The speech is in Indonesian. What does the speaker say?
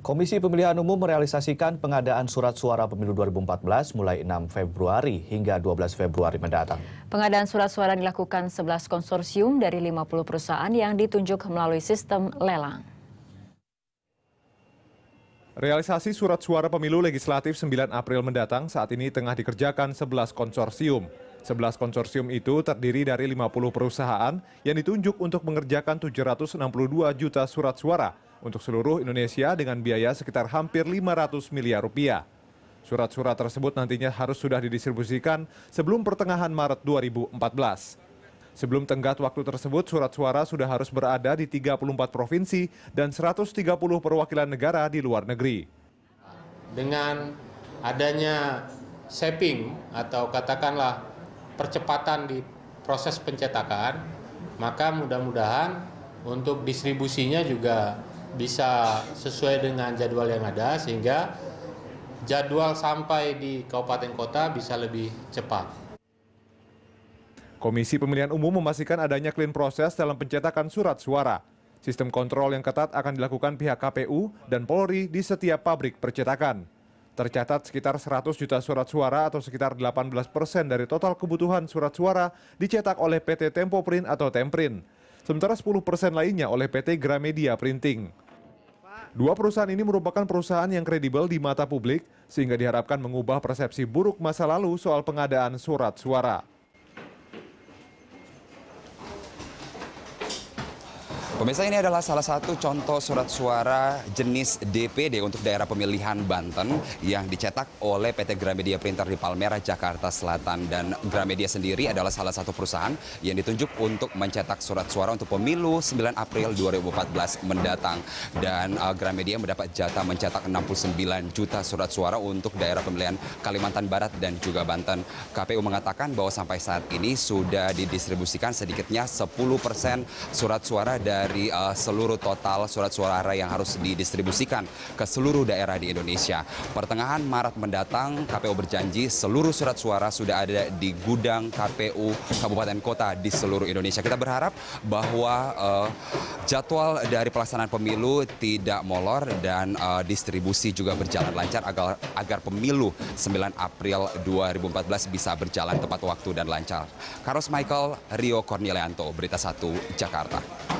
Komisi Pemilihan Umum merealisasikan pengadaan surat suara pemilu 2014 mulai 6 Februari hingga 12 Februari mendatang. Pengadaan surat suara dilakukan 11 konsorsium dari 50 perusahaan yang ditunjuk melalui sistem lelang. Realisasi surat suara pemilu legislatif 9 April mendatang saat ini tengah dikerjakan 11 konsorsium. 11 konsorsium itu terdiri dari 50 perusahaan yang ditunjuk untuk mengerjakan 762 juta surat suara untuk seluruh Indonesia dengan biaya sekitar hampir 500 miliar rupiah. Surat-surat tersebut nantinya harus sudah didistribusikan sebelum pertengahan Maret 2014. Sebelum tenggat waktu tersebut, surat suara sudah harus berada di 34 provinsi dan 130 perwakilan negara di luar negeri. Dengan adanya shaping atau katakanlah percepatan di proses pencetakan, maka mudah-mudahan untuk distribusinya juga bisa sesuai dengan jadwal yang ada sehingga jadwal sampai di kabupaten kota bisa lebih cepat. Komisi Pemilihan Umum memastikan adanya clean proses dalam pencetakan surat suara. Sistem kontrol yang ketat akan dilakukan pihak KPU dan Polri di setiap pabrik percetakan. Tercatat sekitar 100 juta surat suara atau sekitar 18 persen dari total kebutuhan surat suara dicetak oleh PT Tempo Print atau Temprint. Sementara 10 persen lainnya oleh PT Gramedia Printing. Dua perusahaan ini merupakan perusahaan yang kredibel di mata publik, sehingga diharapkan mengubah persepsi buruk masa lalu soal pengadaan surat suara. Pemirsa ini adalah salah satu contoh surat suara jenis DPD untuk daerah pemilihan Banten yang dicetak oleh PT Gramedia Printer di Palmerah, Jakarta Selatan. Dan Gramedia sendiri adalah salah satu perusahaan yang ditunjuk untuk mencetak surat suara untuk pemilu 9 April 2014 mendatang. Dan uh, Gramedia mendapat jatah mencetak 69 juta surat suara untuk daerah pemilihan Kalimantan Barat dan juga Banten. KPU mengatakan bahwa sampai saat ini sudah didistribusikan sedikitnya 10% surat suara dari dari uh, eh, seluruh total surat suara yang harus didistribusikan ke seluruh daerah di Indonesia. Pertengahan Maret mendatang, KPU berjanji seluruh surat suara sudah ada di gudang KPU kabupaten kota di seluruh Indonesia. Kita berharap bahwa uh, jadwal dari pelaksanaan pemilu tidak molor dan uh, distribusi juga berjalan lancar agar agar pemilu 9 April 2014 bisa berjalan tepat waktu dan lancar. Karos Michael, Rio Cornelianto, Berita 1, Jakarta.